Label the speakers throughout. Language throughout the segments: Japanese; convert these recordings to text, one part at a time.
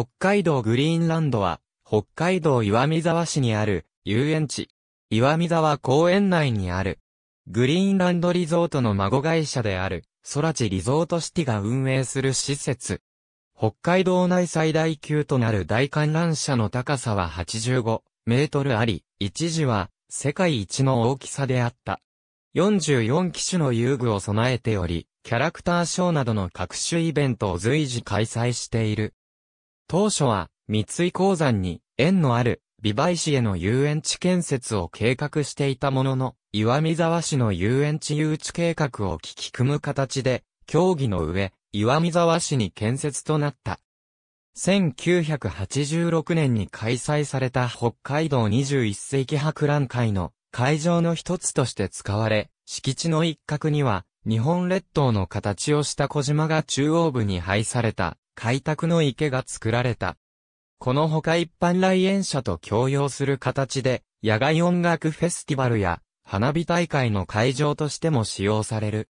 Speaker 1: 北海道グリーンランドは、北海道岩見沢市にある遊園地、岩見沢公園内にある、グリーンランドリゾートの孫会社である、空地リゾートシティが運営する施設。北海道内最大級となる大観覧車の高さは85メートルあり、一時は世界一の大きさであった。44機種の遊具を備えており、キャラクターショーなどの各種イベントを随時開催している。当初は、三井鉱山に縁のある美梅市への遊園地建設を計画していたものの、岩見沢市の遊園地誘致計画を聞き組む形で、協議の上、岩見沢市に建設となった。1986年に開催された北海道21世紀博覧会の会場の一つとして使われ、敷地の一角には、日本列島の形をした小島が中央部に配された開拓の池が作られた。このほか一般来園者と共用する形で、野外音楽フェスティバルや花火大会の会場としても使用される。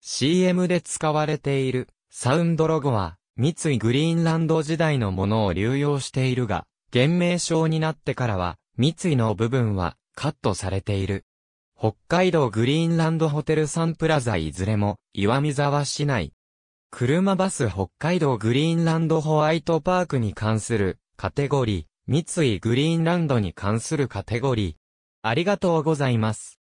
Speaker 1: CM で使われているサウンドロゴは三井グリーンランド時代のものを流用しているが、現名称になってからは三井の部分はカットされている。北海道グリーンランドホテルサンプラザいずれも岩見沢市内車バス北海道グリーンランドホワイトパークに関するカテゴリー、三井グリーンランドに関するカテゴリー。ありがとうございます。